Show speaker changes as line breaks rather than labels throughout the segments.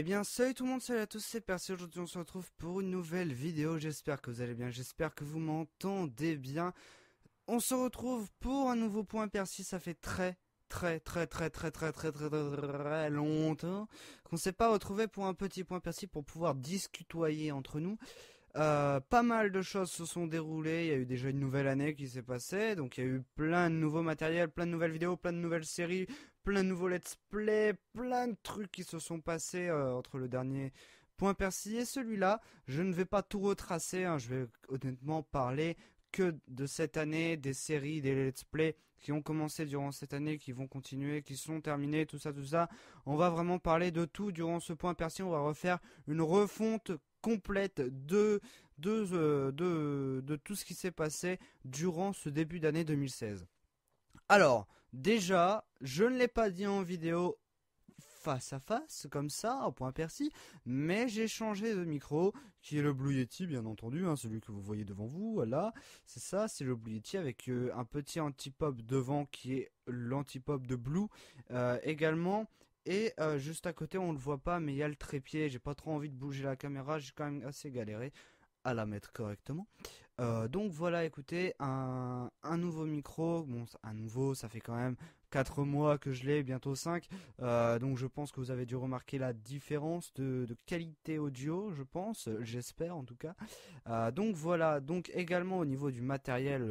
Eh bien salut tout le monde, salut à tous, c'est Percy, aujourd'hui on se retrouve pour une nouvelle vidéo, j'espère que vous allez bien, j'espère que vous m'entendez bien. On se retrouve pour un nouveau point Percy, ça fait très très très très très très très très très longtemps qu'on s'est pas retrouvé pour un petit point Percy pour pouvoir discutoyer entre nous. Euh, pas mal de choses se sont déroulées, il y a eu déjà une nouvelle année qui s'est passée, donc il y a eu plein de nouveaux matériels, plein de nouvelles vidéos, plein de nouvelles séries, plein de nouveaux let's play, plein de trucs qui se sont passés euh, entre le dernier point persil et celui-là. Je ne vais pas tout retracer, hein. je vais honnêtement parler que de cette année, des séries, des let's play qui ont commencé durant cette année, qui vont continuer, qui sont terminés, tout ça, tout ça. On va vraiment parler de tout durant ce point persi, On va refaire une refonte complète euh, de, de tout ce qui s'est passé durant ce début d'année 2016. Alors, Déjà, je ne l'ai pas dit en vidéo face à face, comme ça, au point persil, mais j'ai changé de micro, qui est le Blue Yeti, bien entendu, hein, celui que vous voyez devant vous, là, c'est ça, c'est le Blue Yeti avec euh, un petit anti-pop devant qui est l'anti-pop de Blue, euh, également, et euh, juste à côté, on ne le voit pas, mais il y a le trépied, j'ai pas trop envie de bouger la caméra, j'ai quand même assez galéré à la mettre correctement. Euh, donc voilà, écoutez, un, nouveau micro, bon, un nouveau, ça fait quand même 4 mois que je l'ai, bientôt 5, euh, donc je pense que vous avez dû remarquer la différence de, qualité audio, je pense, j'espère en tout cas. Euh, donc voilà, donc également au niveau du matériel,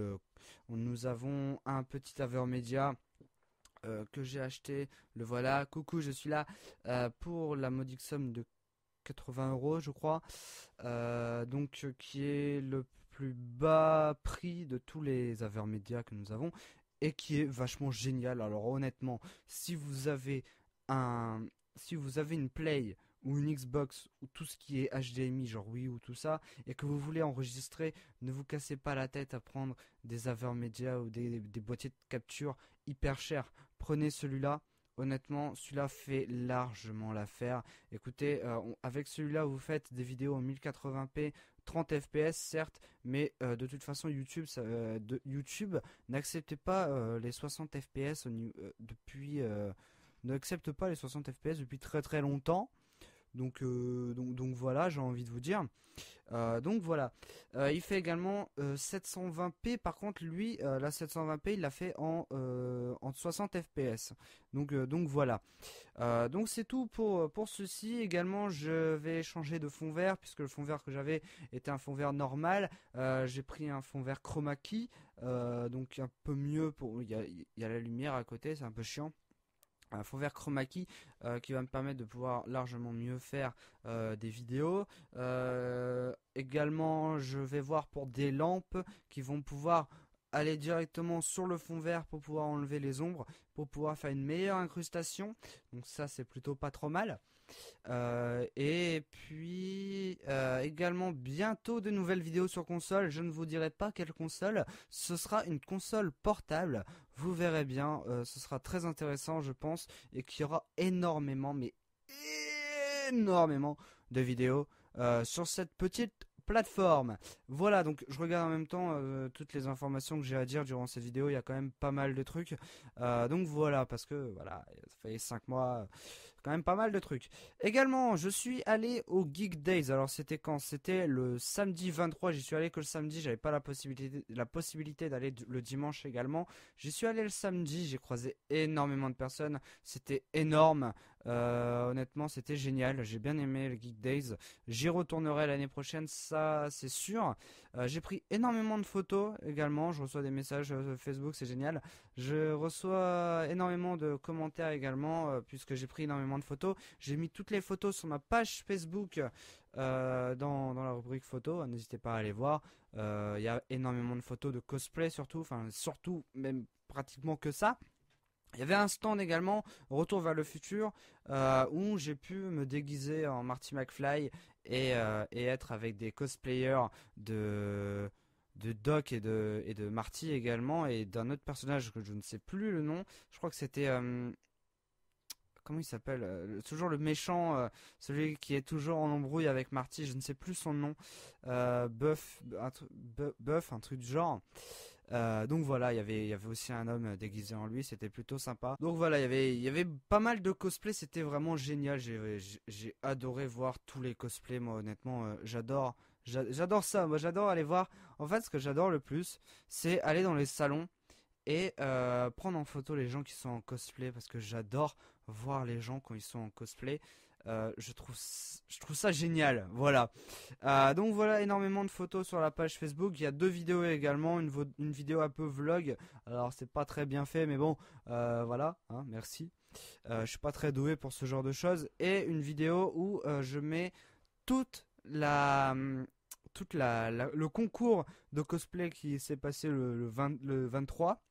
nous avons un petit aveur média. que j'ai acheté, le voilà, coucou, je suis là pour la modique somme de 80 euros, je crois. donc, qui est le plus bas prix de tous les avers médias que nous avons et qui est vachement génial. Alors honnêtement, si vous avez un si vous avez une Play ou une Xbox ou tout ce qui est HDMI genre Wii ou tout ça et que vous voulez enregistrer, ne vous cassez pas la tête à prendre des avers médias ou des, des boîtiers de capture hyper chers. Prenez celui-là Honnêtement, celui-là fait largement l'affaire. Écoutez, euh, avec celui-là, vous faites des vidéos en 1080p, 30 fps certes, mais euh, de toute façon YouTube, euh, pas les 60 fps depuis, n'accepte pas les 60 fps depuis très très longtemps. Euh, donc, donc, voilà, j'ai envie de vous dire. Euh, donc voilà. Euh, il fait également 720p. Par contre, lui, la 720p, il l'a fait en, 60 fps. Donc, donc voilà. donc c'est tout pour, pour ceci. Également, je vais changer de fond vert puisque le fond vert que j'avais était un fond vert normal. j'ai pris un fond vert chroma key. donc un peu mieux pour. Il y a la lumière à côté, c'est un peu chiant un fond vert chroma key euh, qui va me permettre de pouvoir largement mieux faire euh, des vidéos. Euh, également, je vais voir pour des lampes qui vont pouvoir aller directement sur le fond vert pour pouvoir enlever les ombres, pour pouvoir faire une meilleure incrustation. Donc ça, c'est plutôt pas trop mal. et puis également bientôt de nouvelles vidéos sur console. Je ne vous dirai pas quelle console. Ce sera une console portable. Vous verrez bien, euh, ce sera très intéressant, je pense, et qu'il y aura énormément, mais énormément de vidéos euh, sur cette petite plateforme. Voilà, donc je regarde en même temps euh, toutes les informations que j'ai à dire durant cette vidéo, il y a quand même pas mal de trucs. donc voilà, parce que voilà, ça fait 5 mois, quand même pas mal de trucs. Également, je suis allé au Geek Days. Alors, c'était quand C'était le samedi 23. J'y suis allé que le samedi. J'avais pas la possibilité, la possibilité d'aller le dimanche également. J'y suis allé le samedi. J'ai croisé énormément de personnes. C'était énorme. Euh, honnêtement, c'était génial. J'ai bien aimé le Geek Days. J'y retournerai l'année prochaine, ça c'est sûr. Euh, j'ai pris énormément de photos également. Je reçois des messages euh, Facebook, c'est génial. Je reçois énormément de commentaires également, euh, puisque j'ai pris énormément de photos. J'ai mis toutes les photos sur ma page Facebook euh, dans, la rubrique photo. N'hésitez pas à aller voir. Euh, il y a énormément de photos de cosplay surtout, enfin surtout même pratiquement que ça. Il y avait un stand également, Retour vers le futur, où j'ai pu me déguiser en Marty McFly et être avec des cosplayers de, de Doc et de, et de Marty également, et d'un autre personnage que je ne sais plus le nom. Je crois que c'était. Euh, comment il s'appelle euh, Toujours le méchant, euh, celui qui est toujours en embrouille avec Marty, je ne sais plus son nom. Buff, un, un truc du genre. donc voilà, y il y avait aussi un homme déguisé en lui, c'était plutôt sympa. Donc voilà, y il y avait pas mal de cosplays, c'était vraiment génial. J'ai adoré voir tous les cosplays, moi honnêtement, j'adore J'adore ça, moi j'adore aller voir. En fait, ce que j'adore le plus, c'est aller dans les salons et euh, prendre en photo les gens qui sont en cosplay parce que j'adore voir les gens quand ils sont en cosplay. Euh, je, trouve, je trouve ça génial, voilà. Euh, donc voilà, énormément de photos sur la page Facebook. Il y a deux vidéos également, une, une vidéo un peu vlog. Alors c'est pas très bien fait, mais bon, voilà, hein, merci. je suis pas très doué pour ce genre de choses. Et une vidéo où je mets toutes la, mm, toute la, le concours de cosplay qui s'est passé le, 23.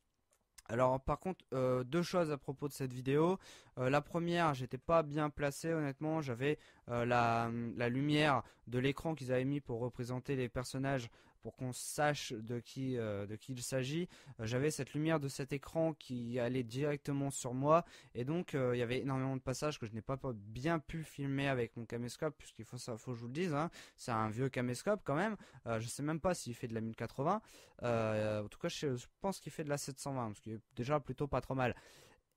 Alors par contre, euh, deux choses à propos de cette vidéo. Euh, la première, j'étais pas bien placé honnêtement, j'avais euh, mm, la, lumière de l'écran qu'ils avaient mis pour représenter les personnages pour qu'on sache de qui, euh, de il s'agit. Euh, j'avais cette lumière de cet écran qui allait directement sur moi et donc euh, il y avait énormément de passages que je n'ai pas bien pu filmer avec mon caméscope puisqu'il faut ça, que je vous le dise, hein. c'est un vieux caméscope quand même. je sais même pas s'il fait de la 1080. en tout cas, je, pense qu'il fait de la 720 ce qui est déjà plutôt pas trop mal.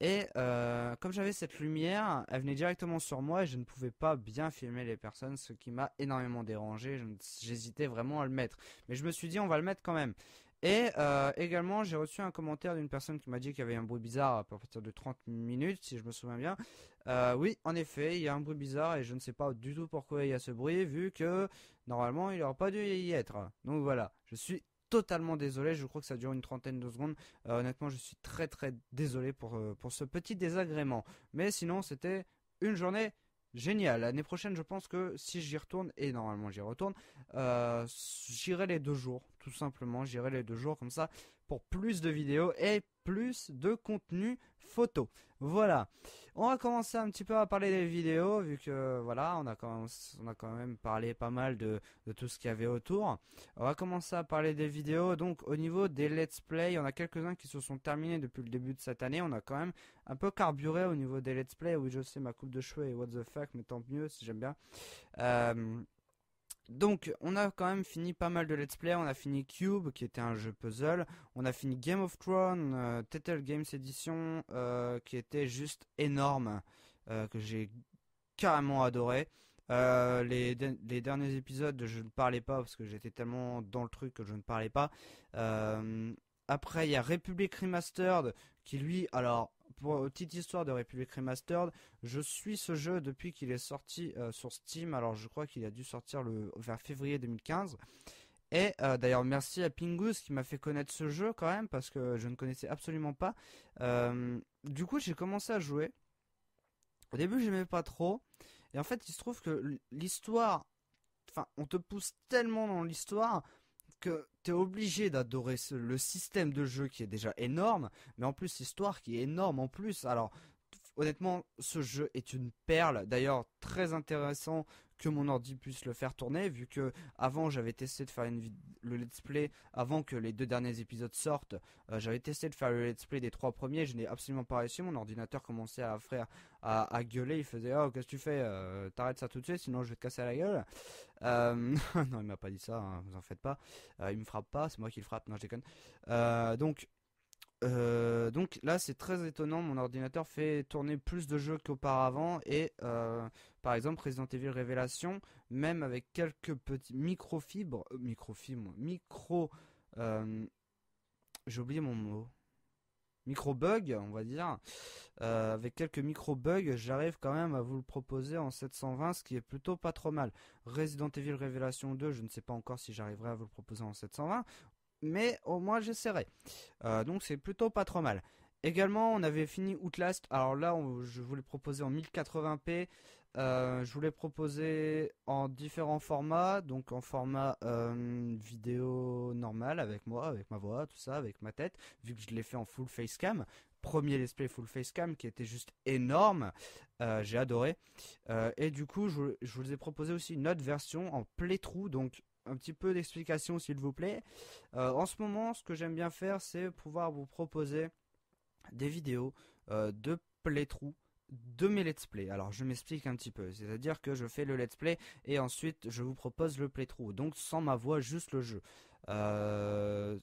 Et euh, comme j'avais cette lumière, elle venait directement sur moi et je ne pouvais pas bien filmer les personnes, ce qui m'a énormément dérangé. J'hésitais vraiment à le mettre. Mais je me suis dit, on va le mettre quand même. Et euh, également, j'ai reçu un commentaire d'une personne qui m'a dit qu'il y avait un bruit bizarre à partir de 30 minutes, si je me souviens bien. Euh, oui, en effet, il y a un bruit bizarre et je ne sais pas du tout pourquoi il y a ce bruit, vu que normalement, il n'aurait pas dû y être. Donc voilà, je suis totalement désolé. Je crois que ça dure une trentaine de secondes. Euh, honnêtement, je suis très très désolé pour, euh, pour ce petit désagrément. Mais sinon, c'était une journée géniale. L'année prochaine, je pense que si j'y retourne, et normalement j'y retourne, euh, j'irai les deux jours, tout simplement. J'irai les deux jours comme ça pour plus de vidéos et plus de contenu photo. Voilà. On va commencer un petit peu à parler des vidéos, vu que voilà, on a quand même, on a quand même parlé pas mal de, tout ce qu'il y avait autour. On va commencer à parler des vidéos. Donc au niveau des let's play, y on a quelques-uns qui se sont terminés depuis le début de cette année. On a quand même un peu carburé au niveau des let's play. Oui, je sais, ma coupe de cheveux et what the fuck, mais tant mieux si j'aime bien. Euh, donc, on a quand même fini pas mal de let's play. On a fini Cube, qui était un jeu puzzle. On a fini Game of Thrones, euh, Games Edition, euh, qui était juste énorme, euh, que j'ai carrément adoré. Euh, les, les, derniers épisodes, je ne parlais pas parce que j'étais tellement dans le truc que je ne parlais pas. Après, il y a Republic Remastered qui, lui, alors, pour euh, petite histoire de Republic Remastered, je suis ce jeu depuis qu'il est sorti euh, sur Steam. Alors, je crois qu'il a dû sortir le, vers février 2015. Et euh, d'ailleurs, merci à Pingus qui m'a fait connaître ce jeu quand même, parce que je ne connaissais absolument pas. du coup, j'ai commencé à jouer. Au début, j'aimais pas trop. Et en fait, il se trouve que l'histoire. Enfin, on te pousse tellement dans l'histoire que es obligé d'adorer le système de jeu qui est déjà énorme, mais en plus l'histoire qui est énorme en plus. Alors honnêtement, ce jeu est une perle. D'ailleurs, très intéressant que mon ordi puisse le faire tourner, vu que avant j'avais testé de faire une le let's play avant que les deux derniers épisodes sortent. Euh, j'avais testé de faire le let's play des trois premiers, je n'ai absolument pas réussi. Mon ordinateur commençait à faire à, gueuler, il faisait oh qu'est-ce que tu fais, euh, t'arrêtes ça tout de suite, sinon je vais te casser la gueule. Euh, non, il m'a pas dit ça, hein, vous en faites pas. il me frappe pas, c'est moi qui le frappe, non je déconne. donc euh, donc là c'est très étonnant, mon ordinateur fait tourner plus de jeux qu'auparavant et euh, par exemple Resident Evil Révélation, même avec quelques petits microfibres, euh, microfibres, micro, j'ai oublié mon mot, micro-bug on va dire, avec quelques micro-bugs j'arrive quand même à vous le proposer en 720 ce qui est plutôt pas trop mal. Resident Evil Révélation 2 je ne sais pas encore si j'arriverai à vous le proposer en 720, mais au moins j'essaierai. Euh, donc c'est plutôt pas trop mal. Également, on avait fini Outlast. Alors là, je voulais proposer en 1080p. Euh, je voulais proposer en différents formats, donc en format euh, vidéo normal avec moi, avec ma voix, tout ça, avec ma tête, vu que je l'ai fait en full face cam Premier let's full face cam qui était juste énorme, j'ai adoré. et du coup, je, vous ai proposé aussi une autre version en trou, donc un petit peu d'explication s'il vous plaît. Euh, en ce moment, ce que j'aime bien faire, c'est pouvoir vous proposer des vidéos euh, de playthrough de mes let's play. Alors je m'explique un petit peu, c'est-à-dire que je fais le let's play et ensuite je vous propose le playthrough, donc sans ma voix, juste le jeu. Euh,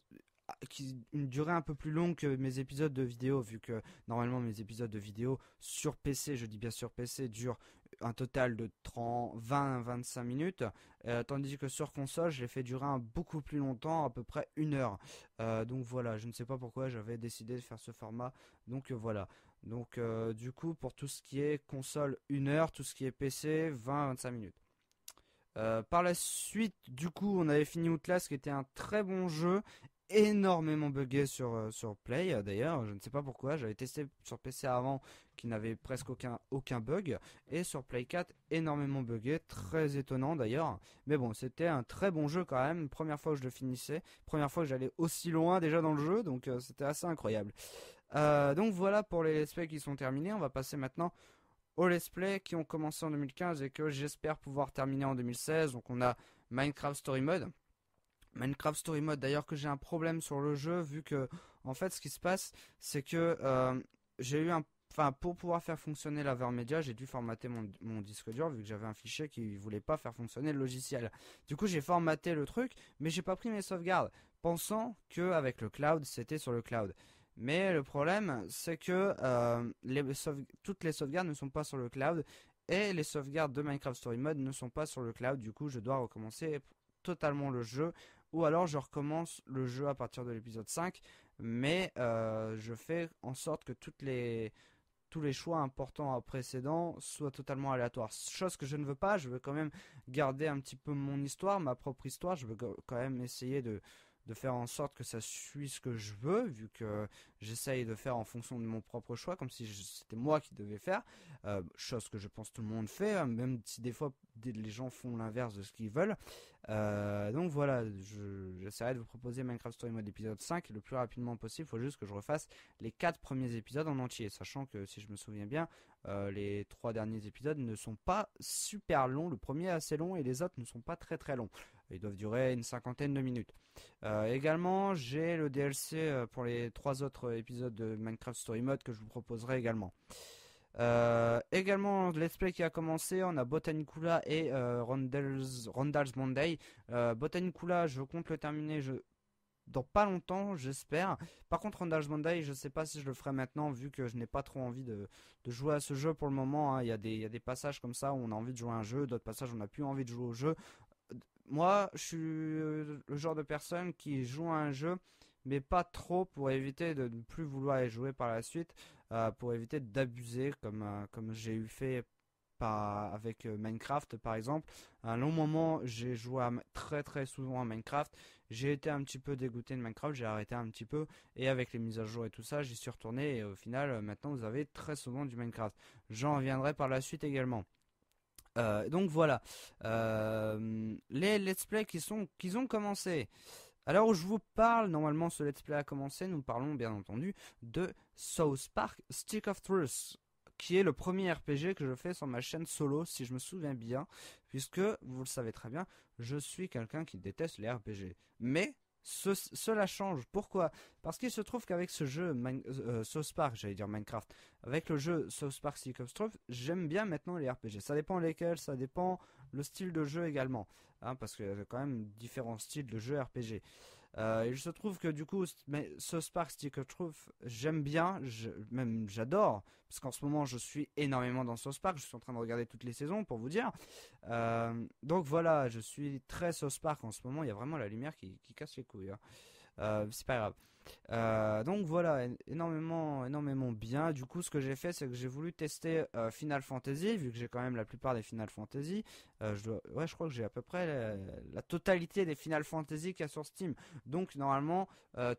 qui, une durée un peu plus longue que mes épisodes de vidéo, vu que normalement mes épisodes de vidéo sur PC, je dis bien sur PC, durent un total de 20-25 minutes, euh, tandis que sur console, je l'ai fait durer un beaucoup plus longtemps, à peu près une heure. Euh, donc voilà, je ne sais pas pourquoi j'avais décidé de faire ce format. Donc euh, voilà. Donc du coup, pour tout ce qui est console, une heure, tout ce qui est PC, 20-25 minutes. par la suite, du coup, on avait fini Outlast, qui était un très bon jeu, énormément buggé sur, euh, sur Play euh, d'ailleurs, je ne sais pas pourquoi, j'avais testé sur PC avant qui n'avait presque aucun, aucun bug, et sur Play 4 énormément buggé, très étonnant d'ailleurs, mais bon c'était un très bon jeu quand même, première fois que je le finissais, première fois que j'allais aussi loin déjà dans le jeu, donc euh, c'était assez incroyable. donc voilà pour les let's play qui sont terminés, on va passer maintenant aux let's play qui ont commencé en 2015 et que j'espère pouvoir terminer en 2016, donc on a Minecraft Story Mode Minecraft Story Mode. D'ailleurs que j'ai un problème sur le jeu vu que en fait ce qui se passe c'est que euh, j'ai eu un Enfin, pour pouvoir faire fonctionner la l'Avermedia, j'ai dû formater mon, disque dur vu que j'avais un fichier qui voulait pas faire fonctionner le logiciel. Du coup, j'ai formaté le truc, mais j'ai pas pris mes sauvegardes, pensant que avec le cloud, c'était sur le cloud. Mais le problème, c'est que euh, toutes les sauvegardes ne sont pas sur le cloud et les sauvegardes de Minecraft Story Mode ne sont pas sur le cloud. Du coup, je dois recommencer totalement le jeu ou alors je recommence le jeu à partir de l'épisode 5, mais euh, je fais en sorte que toutes les, tous les choix importants précédents soient totalement aléatoires. Chose que je ne veux pas, je veux quand même garder un petit peu mon histoire, ma propre histoire, je veux quand même essayer de, de faire en sorte que ça suit ce que je veux, vu que j'essaye de faire en fonction de mon propre choix, comme si c'était moi qui devais faire, euh, chose que je pense tout le monde fait, hein, même si des fois les gens font l'inverse de ce qu'ils veulent. Euh, donc voilà, j'essaierai de vous proposer Minecraft Story Mode épisode 5 le plus rapidement possible, il faut juste que je refasse les 4 premiers épisodes en entier, sachant que si je me souviens bien, euh, les 3 derniers épisodes ne sont pas super longs, le premier est assez long et les autres ne sont pas très très longs. Ils doivent durer une cinquantaine de minutes. Euh, également, j'ai le DLC euh, pour les trois autres épisodes de Minecraft Story Mode que je vous proposerai également. Euh, également, Let's qui a commencé, on a Botanicula et euh, Monday. Botanicula, je compte le terminer dans pas longtemps, j'espère. Par contre, Rondals Monday, je ne sais pas si je le ferai maintenant, vu que je n'ai pas trop envie de, jouer à ce jeu pour le moment. Hein. Il, y a des, y, a des passages comme ça où on a envie de jouer à un jeu, d'autres passages où on n'a plus envie de jouer au jeu moi, je suis euh, le genre de personne qui joue à un jeu, mais pas trop pour éviter de ne plus vouloir y jouer par la suite, euh, pour éviter d'abuser comme, euh, comme j'ai eu fait avec Minecraft par exemple. un long moment, j'ai joué très très souvent à Minecraft. J'ai été un petit peu dégoûté de Minecraft, j'ai arrêté un petit peu. Et avec les mises à jour et tout ça, j'y suis retourné. Et au final, maintenant, vous avez très souvent du Minecraft. J'en reviendrai par la suite également. Euh, donc voilà, euh, les let's play qui, sont, qui ont commencé. Alors je vous parle, normalement ce let's play a commencé, nous parlons bien entendu de South Park Stick of Truth, qui est le premier RPG que je fais sur ma chaîne solo, si je me souviens bien, puisque, vous le savez très bien, je suis quelqu'un qui déteste les RPG. Mais cela change. Pourquoi Parce qu'il se trouve qu'avec ce jeu sauce euh, Park, j'allais dire Minecraft, avec le jeu South Park Stick j'aime bien maintenant les RPG. Ça dépend lesquels, ça dépend le style de jeu également, hein, parce qu'il y a quand même différents styles de jeu RPG il euh, se trouve que du coup, mais ce Spark je trouve j'aime bien, même j'adore, parce qu'en ce moment, je suis énormément dans South Park. Je suis en train de regarder toutes les saisons pour vous dire. Euh, donc voilà, je suis très South Park en ce moment. Il y a vraiment la lumière qui, casse les couilles. Hein. Euh, c'est pas grave. Euh, donc voilà, énormément, énormément bien. Du coup, ce que j'ai fait, c'est que j'ai voulu tester euh, Final Fantasy, vu que j'ai quand même la plupart des Final Fantasy. je ouais, je crois que j'ai à peu près la, totalité des Final Fantasy qu'il y a sur Steam. Donc normalement,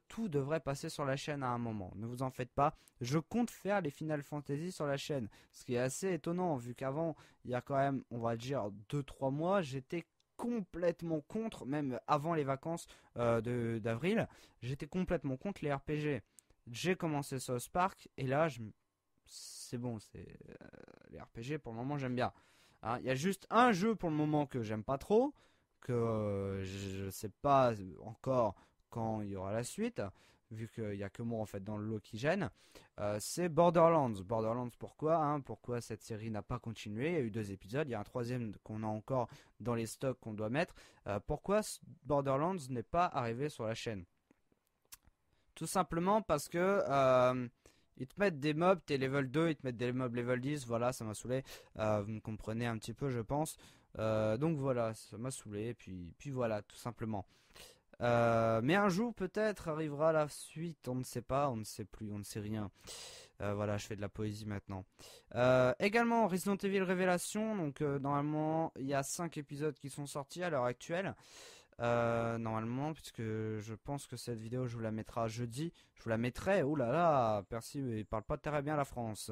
tout devrait passer sur la chaîne à un moment. Ne vous en faites pas. Je compte faire les Final Fantasy sur la chaîne, ce qui est assez étonnant vu qu'avant, il y a quand même, on va dire, 2-3 mois, j'étais complètement contre, même avant les vacances euh, d'avril, j'étais complètement contre les RPG. J'ai commencé South Park et là, c'est bon, c'est euh, les RPG pour le moment j'aime bien. Hein, il y a juste un jeu pour le moment que j'aime pas trop, que euh, je, je sais pas encore quand il y aura la suite, vu qu'il n'y a que moi en fait dans le lot qui gêne, euh, c'est Borderlands. Borderlands pourquoi hein, Pourquoi cette série n'a pas continué Il y a eu deux épisodes, il y a un troisième qu'on a encore dans les stocks qu'on doit mettre. Euh, pourquoi Borderlands n'est pas arrivé sur la chaîne Tout simplement parce que... Euh, ils te mettent des mobs, t'es level 2, ils te mettent des mobs level 10, voilà, ça m'a saoulé. vous me comprenez un petit peu, je pense. donc voilà, ça m'a saoulé, puis, puis voilà, tout simplement. Euh, mais un jour peut-être arrivera la suite, on ne sait pas, on ne sait plus, on ne sait rien. Euh, voilà, je fais de la poésie maintenant. Euh, également Resident Evil Révélation, donc normalement il y a 5 épisodes qui sont sortis à l'heure actuelle. normalement, puisque je pense que cette vidéo je vous la mettrai jeudi, je vous la mettrai, oh là là, Percy il parle pas très bien la France,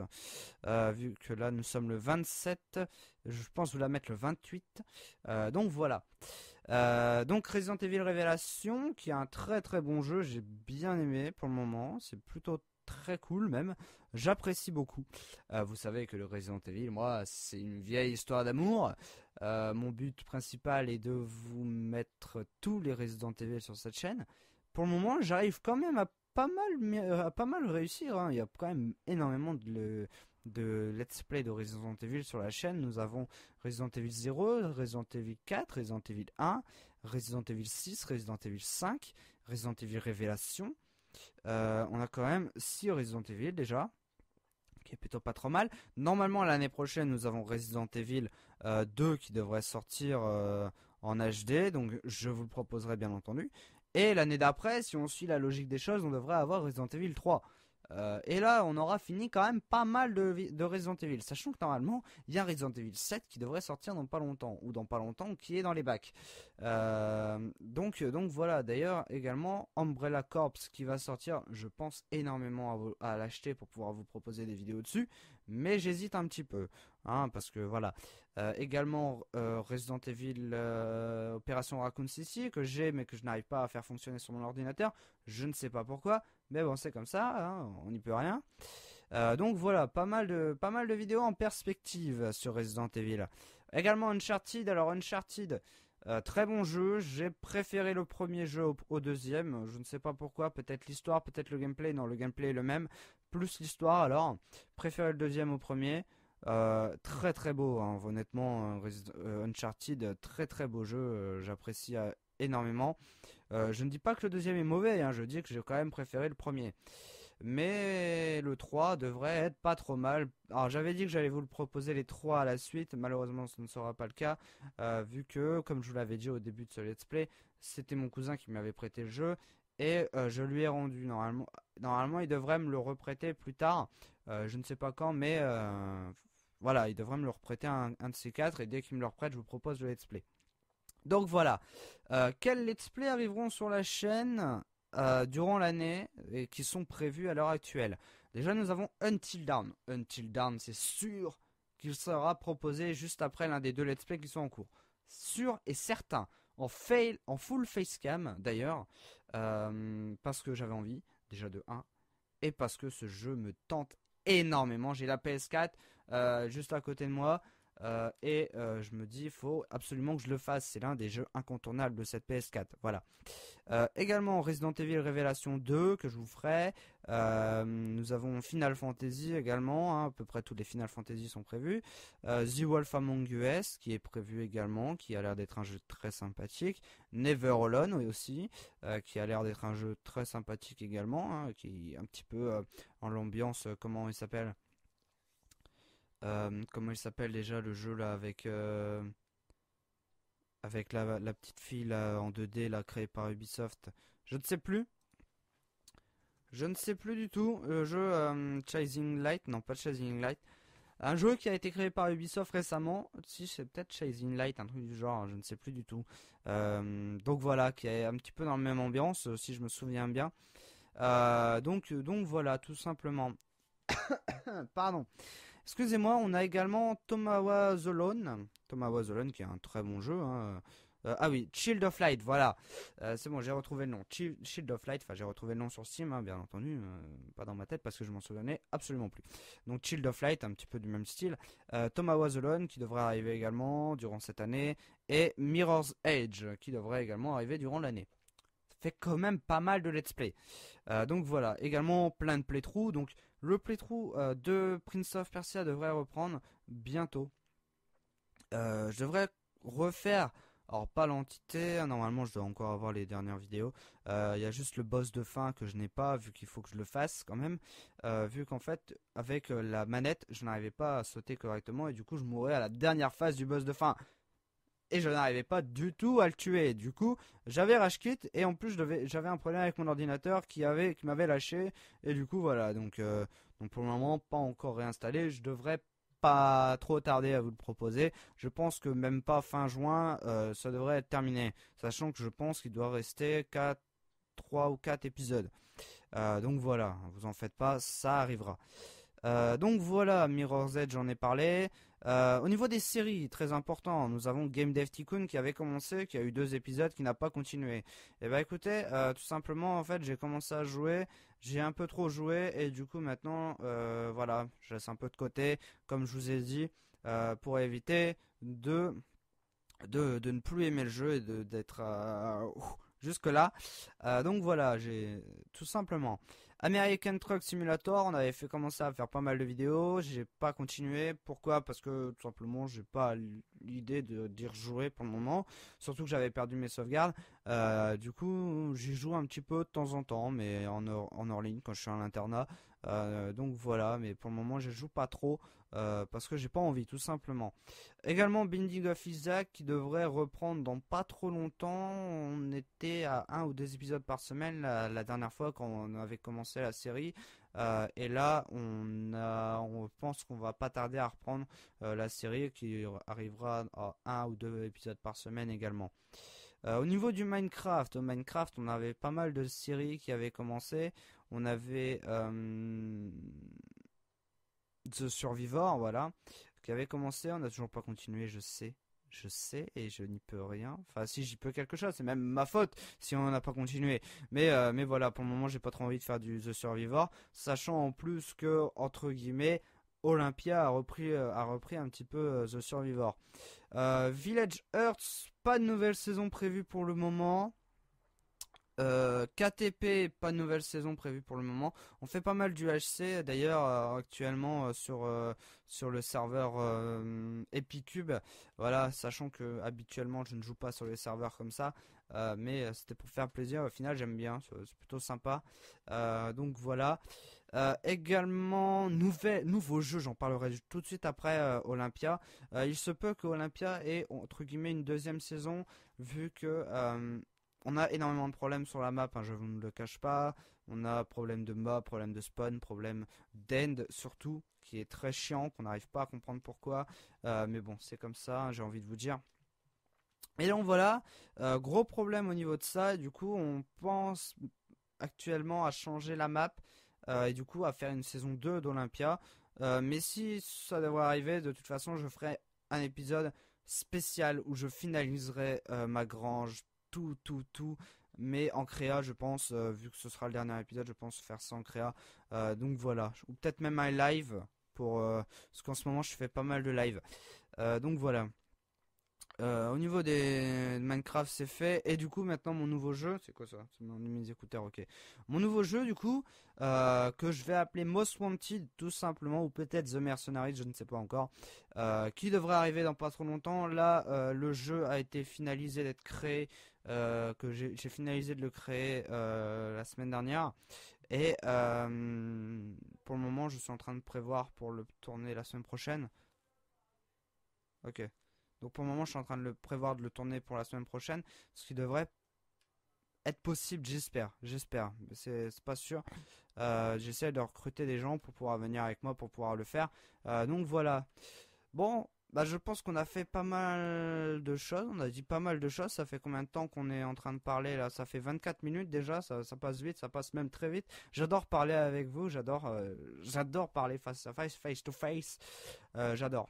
vu que là nous sommes le 27, je pense vous la mettre le 28, donc voilà. Euh, donc Resident Evil Révélation, qui est un très très bon jeu, j'ai bien aimé pour le moment, c'est plutôt très cool même, j'apprécie beaucoup. Euh, vous savez que le Resident Evil, moi, c'est une vieille histoire d'amour. Euh, mon but principal est de vous mettre tous les Resident Evil sur cette chaîne. Pour le moment, j'arrive quand même à pas mal, à pas mal réussir. Hein. Il y a quand même énormément de, de let's play de Resident Evil sur la chaîne. Nous avons Resident Evil 0, Resident Evil 4, Resident Evil 1, Resident Evil 6, Resident Evil 5, Resident Evil Révélation. Euh, on a quand même 6 Resident Evil déjà, qui est plutôt pas trop mal. Normalement, l'année prochaine, nous avons Resident Evil 2 euh, qui devrait sortir euh, en HD, donc je vous le proposerai bien entendu. Et l'année d'après, si on suit la logique des choses, on devrait avoir Resident Evil 3. Euh, et là, on aura fini quand même pas mal de, de Resident Evil, sachant que normalement, il y a Resident Evil 7 qui devrait sortir dans pas longtemps, ou dans pas longtemps, qui est dans les bacs. Euh, donc, euh, donc voilà, d'ailleurs, également, Umbrella Corps qui va sortir, je pense énormément à, à l'acheter pour pouvoir vous proposer des vidéos dessus, mais j'hésite un petit peu, hein, parce que voilà. Euh, également euh, Resident Evil euh, Opération Raccoon City que j'ai mais que je n'arrive pas à faire fonctionner sur mon ordinateur, je ne sais pas pourquoi, mais bon c'est comme ça, hein, on n'y peut rien. donc voilà, pas mal de pas mal de vidéos en perspective sur Resident Evil. Également Uncharted, alors Uncharted. très bon jeu, j'ai préféré le premier jeu au, deuxième, je ne sais pas pourquoi, peut-être l'histoire, peut-être le gameplay, non le gameplay est le même, plus l'histoire alors. Préférez le deuxième au premier. Euh, très très beau, hein. honnêtement, euh, euh, Uncharted, très très beau jeu, j'apprécie énormément. je ne dis pas que le deuxième est mauvais, hein. je dis que j'ai quand même préféré le premier. Mais le 3 devrait être pas trop mal. Alors j'avais dit que j'allais vous le proposer les 3 à la suite, malheureusement ce ne sera pas le cas, vu que, comme je vous l'avais dit au début de ce let's play, c'était mon cousin qui m'avait prêté le jeu, et euh, je lui ai rendu. Normalement, normalement, il devrait me le reprêter plus tard. Euh, je ne sais pas quand, mais euh, voilà, il devrait me le reprêter un, de ces quatre. Et dès qu'il me le reprête, je vous propose le let's play. Donc voilà. quels let's play arriveront sur la chaîne durant l'année et qui sont prévus à l'heure actuelle Déjà, nous avons Until Down. Until Down, c'est sûr qu'il sera proposé juste après l'un des deux let's play qui sont en cours. Sûr et certain. En, fail, en full facecam d'ailleurs. Euh, parce que j'avais envie, déjà de 1, et parce que ce jeu me tente énormément. J'ai la PS4 euh, juste à côté de moi. Euh, et euh, je me dis, il faut absolument que je le fasse. C'est l'un des jeux incontournables de cette PS4. Voilà. Euh, également Resident Evil Révélation 2 que je vous ferai. nous avons Final Fantasy également. A hein. à peu près tous les Final Fantasy sont prévus. The Wolf Among Us qui est prévu également, qui a l'air d'être un jeu très sympathique. Never Alone aussi, qui a l'air d'être un jeu très sympathique également, hein, qui est un petit peu en l'ambiance, comment il s'appelle euh, comment il s'appelle déjà le jeu là avec euh, avec la, petite fille en 2D là créée par Ubisoft. Je ne sais plus. Je ne sais plus du tout. Le jeu euh, Chasing Light, non pas Chasing Light. Un jeu qui a été créé par Ubisoft récemment. Si c'est peut-être Chasing Light, un truc du genre, je ne sais plus du tout. donc voilà, qui est un petit peu dans la même ambiance, si je me souviens bien. donc donc voilà, tout simplement. Pardon. Excusez-moi, on a également Tomawa Zolone. Tomawa Zolone qui est un très bon jeu. Hein. Euh, ah oui, Shield of Light, voilà. Euh, c'est bon, j'ai retrouvé le nom. Shield of Light, enfin j'ai retrouvé le nom sur Steam, hein, bien entendu. Euh, pas dans ma tête parce que je m'en souvenais absolument plus. Donc Shield of Light, un petit peu du même style. Tomawa Zolone qui devrait arriver également durant cette année. Et Mirror's Edge qui devrait également arriver durant l'année fait quand même pas mal de let's play. donc voilà, également plein de playthroughs. Donc le playthrough euh, de Prince of Persia devrait reprendre bientôt. Euh, je devrais refaire, alors pas l'entité, hein, normalement je dois encore avoir les dernières vidéos. Euh, il y a juste le boss de fin que je n'ai pas, vu qu'il faut que je le fasse quand même. vu qu'en fait, avec la manette, je n'arrivais pas à sauter correctement et du coup je mourrais à la dernière phase du boss de fin et je n'arrivais pas du tout à le tuer. Du coup, j'avais Rashkit et en plus j'avais un problème avec mon ordinateur qui avait qui m'avait lâché et du coup voilà euh, donc pour le moment pas encore réinstallé. Je devrais pas trop tarder à vous le proposer. Je pense que même pas fin juin, euh, ça devrait être terminé, sachant que je pense qu'il doit rester 4 3 ou 4 épisodes. Euh, donc voilà, vous en faites pas, ça arrivera. donc voilà, Mirror Z, j'en ai parlé. Euh, au niveau des séries, très important, nous avons Game Dev Tycoon qui avait commencé, qui a eu deux épisodes, qui n'a pas continué. Et eh bah ben, écoutez, euh, tout simplement en fait, j'ai commencé à jouer, j'ai un peu trop joué et du coup maintenant, euh, voilà, je laisse un peu de côté, comme je vous ai dit, pour éviter de, de, de ne plus aimer le jeu et d'être jusque là. donc voilà, j'ai tout simplement. American Truck Simulator, on avait fait commencer à faire pas mal de vidéos, j'ai pas continué. Pourquoi Parce que tout simplement, j'ai pas l'idée de d'y rejouer pour le moment. Surtout que j'avais perdu mes sauvegardes. Euh, du coup, j'y joue un petit peu de temps en temps, mais en hors, ligne quand je suis à l'internat. Euh, donc voilà, mais pour le moment, je joue pas trop. Euh, parce que j'ai pas envie tout simplement. Également Binding of Isaac qui devrait reprendre dans pas trop longtemps. On était à un ou deux épisodes par semaine la, dernière fois quand on avait commencé la série. Euh, et là, on, on pense qu'on va pas tarder à reprendre euh, la série qui arrivera à un ou deux épisodes par semaine également. au niveau du Minecraft, au Minecraft, on avait pas mal de séries qui avaient commencé. On avait The Survivor, voilà, qui avait commencé, on n'a toujours pas continué, je sais. Je sais et je n'y peux rien. Enfin, si j'y peux quelque chose, c'est même ma faute si on n'a pas continué. Mais euh, mais voilà, pour le moment, j'ai pas trop envie de faire du The Survivor, sachant en plus que entre guillemets, Olympia a repris, euh, a repris un petit peu euh, The Survivor. Village Hearts, pas de nouvelle saison prévue pour le moment. Euh, KTP, pas de nouvelle saison prévue pour le moment. On fait pas mal du HC d'ailleurs euh, actuellement euh, sur sur le serveur Epicube. Voilà, sachant que habituellement je ne joue pas sur les serveurs comme ça, mais c'était pour faire plaisir. Au final, j'aime bien, c'est plutôt sympa. donc voilà. également nouveau jeu, j'en parlerai tout de suite après Olympia. il se peut que Olympia ait entre guillemets une deuxième saison vu que on a énormément de problèmes sur la map, je hein, je vous le cache pas. On a problème de mob, problème de spawn, problème d'end surtout, qui est très chiant, qu'on n'arrive pas à comprendre pourquoi. Euh, mais bon, c'est comme ça, j'ai envie de vous dire. Et donc voilà, euh, gros problème au niveau de ça, du coup on pense actuellement à changer la map, euh, et du coup à faire une saison 2 d'Olympia. mais si ça devrait arriver, de toute façon je ferai un épisode spécial où je finaliserai ma grange tout, tout, tout. Mais en créa, je pense, euh, vu que ce sera le dernier épisode, je pense faire sans créa. Euh, donc voilà. Ou peut-être même un live. Pour, euh, parce qu'en ce moment, je fais pas mal de live. donc voilà. au niveau des Minecraft, c'est fait. Et du coup, maintenant, mon nouveau jeu. C'est quoi ça mes écouteurs, ok. Mon nouveau jeu, du coup, que je vais appeler Most Wanted, tout simplement. Ou peut-être The Mercenaries, je ne sais pas encore. qui devrait arriver dans pas trop longtemps. Là, le jeu a été finalisé d'être créé. Euh, que j'ai finalisé de le créer euh, la semaine dernière. Et euh, pour le moment, je suis en train de prévoir pour le tourner la semaine prochaine. Ok. Donc pour le moment, je suis en train de le prévoir de le tourner pour la semaine prochaine, ce qui devrait être possible, j'espère, j'espère, c'est pas sûr. J'essaie de recruter des gens pour pouvoir venir avec moi pour pouvoir le faire. donc voilà. Bon, bah, je pense qu'on a fait pas mal de choses. On a dit pas mal de choses. Ça fait combien de temps qu'on est en train de parler là Ça fait 24 minutes déjà. Ça, ça, passe vite. Ça passe même très vite. J'adore parler avec vous. J'adore, euh, j'adore parler face à face, face to face. Euh, j'adore.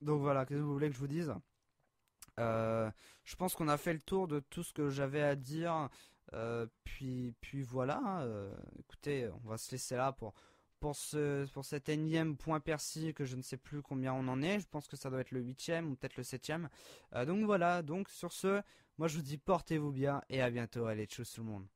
Donc voilà. Qu'est-ce que vous voulez que je vous dise euh, Je pense qu'on a fait le tour de tout ce que j'avais à dire. puis, puis voilà. Hein. écoutez, on va se laisser là pour pour, pour cet énième point persil que je ne sais plus combien on en est. Je pense que ça doit être le huitième ou peut-être le septième. Euh, donc voilà, donc sur ce, moi je vous dis portez-vous bien et à bientôt. Allez, tchuss tout le monde.